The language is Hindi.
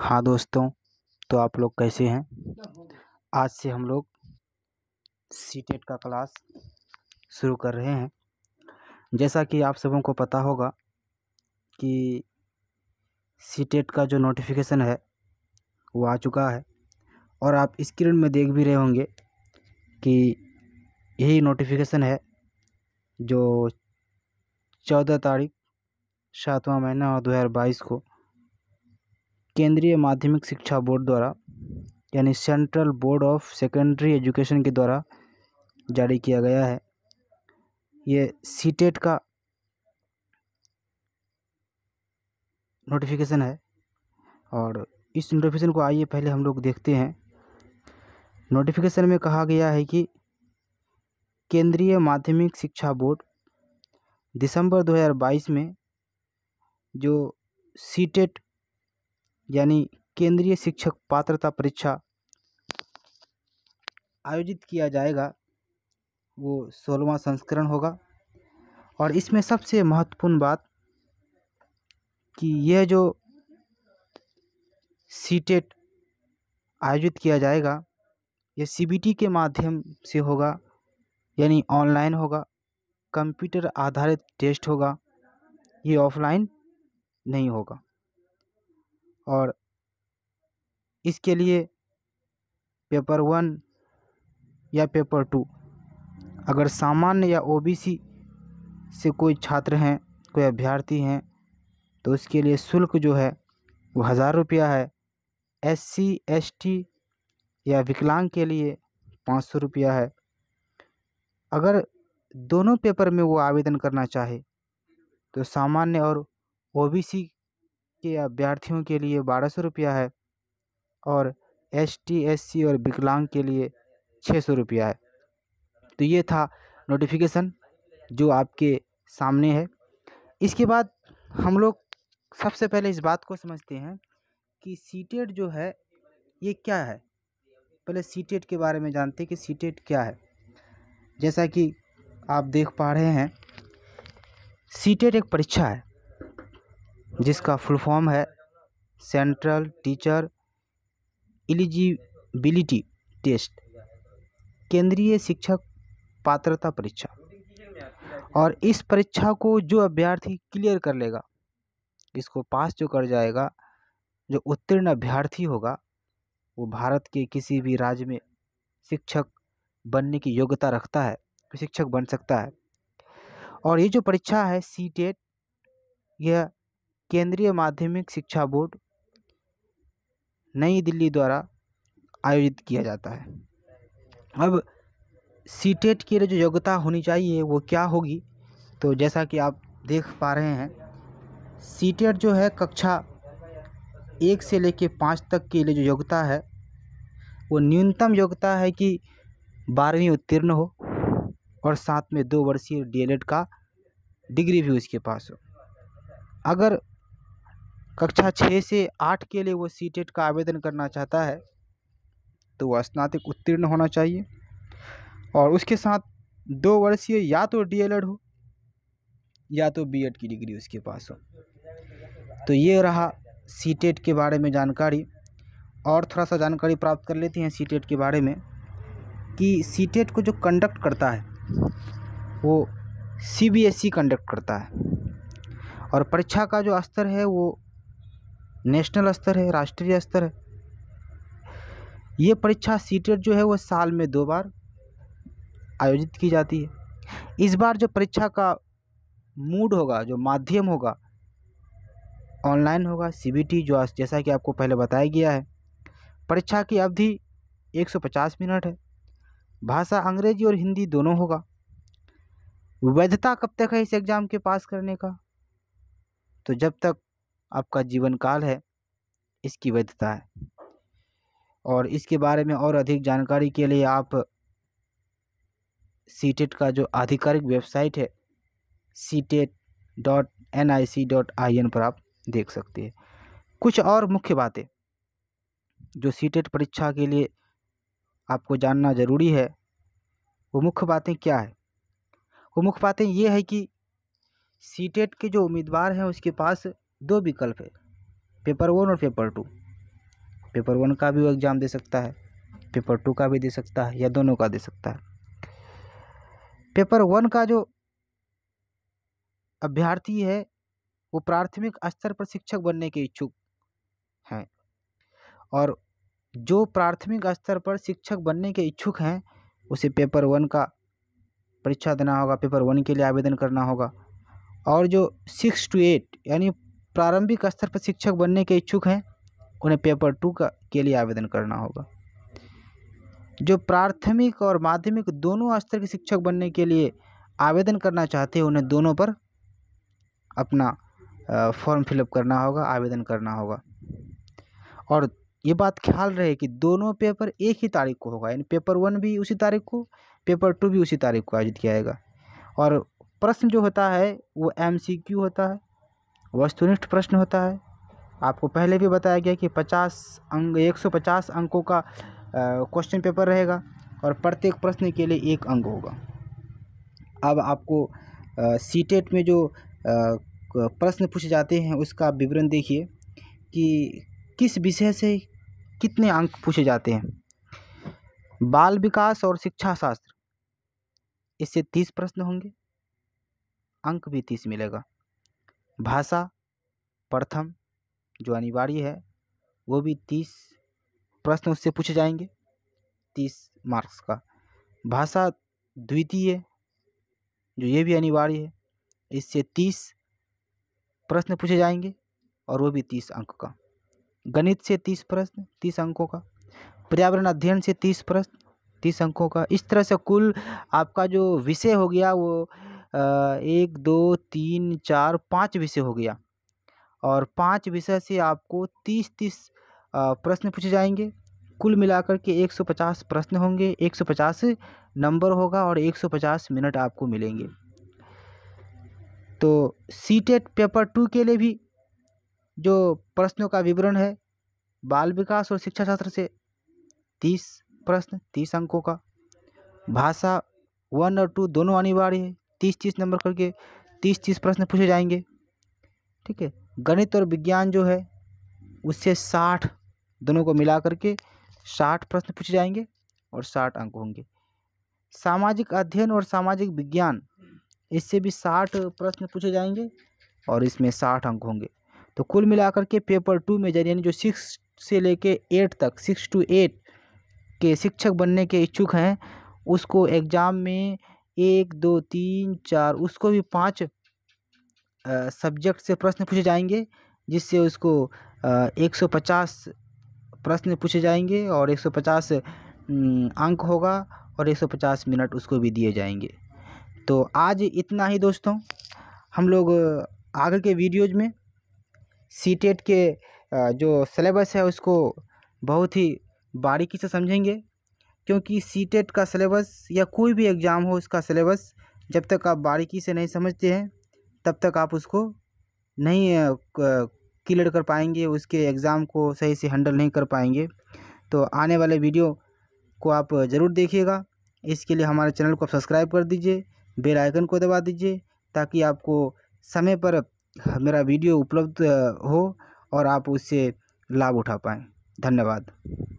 हाँ दोस्तों तो आप लोग कैसे हैं आज से हम लोग सी टेट e का क्लास शुरू कर रहे हैं जैसा कि आप सबों को पता होगा कि सी टेट e का जो नोटिफिकेशन है वो आ चुका है और आप स्क्रीन में देख भी रहे होंगे कि यही नोटिफिकेशन है जो चौदह तारीख सातवां महीना और दो हज़ार बाईस को केंद्रीय माध्यमिक शिक्षा बोर्ड द्वारा यानी central board of secondary education के द्वारा जारी किया गया है ये सी टेट e का नोटिफिकेशन है और इस नोटिफिकेशन को आइए पहले हम लोग देखते हैं नोटिफिकेशन में कहा गया है कि केंद्रीय माध्यमिक शिक्षा बोर्ड दिसंबर 2022 में जो सी टेट यानी केंद्रीय शिक्षक पात्रता परीक्षा आयोजित किया जाएगा वो सोलवा संस्करण होगा और इसमें सबसे महत्वपूर्ण बात कि यह जो सीटेट e आयोजित किया जाएगा यह सीबीटी के माध्यम से होगा यानी ऑनलाइन होगा कंप्यूटर आधारित टेस्ट होगा ये ऑफलाइन नहीं होगा और इसके लिए पेपर वन या पेपर टू अगर सामान्य या ओबीसी से कोई छात्र हैं कोई अभ्यर्थी हैं तो उसके लिए शुल्क जो है वो हज़ार रुपया है एससी एसटी या विकलांग के लिए पाँच सौ रुपया है अगर दोनों पेपर में वो आवेदन करना चाहे तो सामान्य और ओबीसी के अभ्यर्थियों के लिए बारह सौ रुपया है और एस टी एस सी और विकलांग के लिए छः सौ रुपया है तो ये था नोटिफिकेशन जो आपके सामने है इसके बाद हम लोग सबसे पहले इस बात को समझते हैं कि सीटेट e जो है ये क्या है पहले सीटेट e के बारे में जानते हैं कि सीटेट e क्या है जैसा कि आप देख पा रहे हैं सीटेट एक परीक्षा है जिसका फुल फॉर्म है सेंट्रल टीचर एलिजिबिलिटी टेस्ट केंद्रीय शिक्षक पात्रता परीक्षा और इस परीक्षा को जो अभ्यर्थी क्लियर कर लेगा इसको पास जो कर जाएगा जो उत्तीर्ण अभ्यर्थी होगा वो भारत के किसी भी राज्य में शिक्षक बनने की योग्यता रखता है शिक्षक बन सकता है और ये जो परीक्षा है सी टेट e यह केंद्रीय माध्यमिक शिक्षा बोर्ड नई दिल्ली द्वारा आयोजित किया जाता है अब सी टेट लिए जो योग्यता होनी चाहिए वो क्या होगी तो जैसा कि आप देख पा रहे हैं सी टेट e जो है कक्षा एक से लेके पाँच तक के लिए जो योग्यता है वो न्यूनतम योग्यता है कि बारहवीं उत्तीर्ण हो और साथ में दो वर्षीय डीएलएड e का डिग्री भी उसके पास हो अगर कक्षा छः से आठ के लिए वो सी टेट e का आवेदन करना चाहता है तो वह स्नातक उत्तीर्ण होना चाहिए और उसके साथ दो वर्षीय या तो डी हो या तो बी की डिग्री उसके पास हो तो ये रहा सी टेट e के बारे में जानकारी और थोड़ा सा जानकारी प्राप्त कर लेते हैं सी e के बारे में कि सी टेट को जो कंडक्ट करता है वो C B S E conduct करता है और परीक्षा का जो स्तर है वो नेशनल स्तर है राष्ट्रीय स्तर है ये परीक्षा सीटेट जो है वो साल में दो बार आयोजित की जाती है इस बार जो परीक्षा का मूड होगा जो माध्यम होगा ऑनलाइन होगा सीबीटी जो जैसा कि आपको पहले बताया गया है परीक्षा की अवधि 150 मिनट है भाषा अंग्रेजी और हिंदी दोनों होगा वैधता कब तक है इस एग्ज़ाम के पास करने का तो जब तक आपका जीवन काल है इसकी वैधता है और इसके बारे में और अधिक जानकारी के लिए आप सी e का जो आधिकारिक वेबसाइट है C dot N I C dot I N पर आप देख सकते हैं कुछ और मुख्य बातें जो सी e परीक्षा के लिए आपको जानना ज़रूरी है वो मुख्य बातें क्या है वो मुख्य बातें ये है कि सी e के जो उम्मीदवार हैं उसके पास दो विकल्प है पेपर वन और पेपर टू पेपर वन का भी वो एग्ज़ाम दे सकता है पेपर टू का भी दे सकता है या दोनों का दे सकता है पेपर वन का जो अभ्यर्थी है वो प्राथमिक स्तर पर शिक्षक बनने के इच्छुक हैं और जो प्राथमिक स्तर पर शिक्षक बनने के इच्छुक हैं उसे पेपर वन का परीक्षा देना होगा पेपर वन के लिए आवेदन करना होगा और जो सिक्स टू एट यानी प्रारंभिक स्तर पर शिक्षक बनने के इच्छुक हैं उन्हें पेपर टू का के लिए आवेदन करना होगा जो प्राथमिक और माध्यमिक दोनों स्तर के शिक्षक बनने के लिए आवेदन करना चाहते हैं उन्हें दोनों पर अपना फॉर्म फिलअप करना होगा आवेदन करना होगा और ये बात ख्याल रहे कि दोनों पेपर एक ही तारीख को होगा यानी पेपर वन भी उसी तारीख को पेपर टू भी उसी तारीख को आयोजित किया जाएगा और प्रश्न जो होता है वो एमसीक्यू होता है वस्तुनिष्ठ प्रश्न होता है आपको पहले भी बताया गया कि पचास अंक एक सौ पचास अंकों का क्वेश्चन पेपर रहेगा और प्रत्येक प्रश्न के लिए एक अंक होगा अब आपको सी टेट e में जो प्रश्न पूछे जाते हैं उसका विवरण देखिए कि किस विषय से कितने अंक पूछे जाते हैं बाल विकास और शिक्षा शास्त्र इससे तीस प्रश्न होंगे अंक भी तीस मिलेगा भाषा प्रथम जो अनिवार्य है वो भी तीस प्रश्न उससे पूछे जाएंगे तीस मार्क्स का भाषा द्वितीय जो ये भी अनिवार्य है इससे तीस प्रश्न पूछे जाएंगे और वो भी तीस अंक का गणित से तीस प्रश्न तीस अंकों का पर्यावरण अध्ययन से तीस प्रश्न तीस अंकों का इस तरह से कुल आपका जो विषय हो गया वो एक दो तीन चार पाँच विषय हो गया और पाँच विषय से आपको तीस तीस प्रश्न पूछे जाएंगे कुल मिलाकर के एक सौ पचास प्रश्न होंगे एक सौ पचास नंबर होगा और एक सौ पचास मिनट आपको मिलेंगे तो सी टेट पेपर टू के लिए भी जो प्रश्नों का विवरण है बाल विकास और शिक्षा शास्त्र से तीस प्रश्न तीस अंकों का भाषा वन और टू दोनों अनिवार्य है तीस तीस नंबर करके तीस तीस प्रश्न पूछे जाएंगे ठीक है गणित और विज्ञान जो है उससे साठ दोनों को मिला करके साठ प्रश्न पूछे जाएंगे और साठ अंक होंगे सामाजिक अध्ययन और सामाजिक विज्ञान इससे भी साठ प्रश्न पूछे जाएंगे और इसमें साठ अंक होंगे तो कुल मिलाकर के पेपर टू में यानी जो सिक्स से लेके एट तक सिक्स टू एट के शिक्षक बनने के इच्छुक हैं उसको एग्ज़ाम में एक दो तीन चार उसको भी पाँच सब्जेक्ट से प्रश्न पूछे जाएंगे जिससे उसको एक सौ पचास प्रश्न पूछे जाएंगे और एक सौ पचास अंक होगा और एक सौ पचास मिनट उसको भी दिए जाएंगे तो आज इतना ही दोस्तों हम लोग आगे के वीडियोज में सी टेट e के जो सलेबस है उसको बहुत ही बारीकी से समझेंगे क्योंकि सी टेट e का सिलेबस या कोई भी एग्ज़ाम हो उसका सिलेबस जब तक आप बारीकी से नहीं समझते हैं तब तक आप उसको नहीं क्लियर कर पाएंगे उसके एग्ज़ाम को सही से हैंडल नहीं कर पाएंगे तो आने वाले वीडियो को आप ज़रूर देखिएगा इसके लिए हमारे चैनल को सब्सक्राइब कर दीजिए बेल आइकन को दबा दीजिए ताकि आपको समय पर मेरा वीडियो उपलब्ध हो और आप उससे लाभ उठा पाएँ धन्यवाद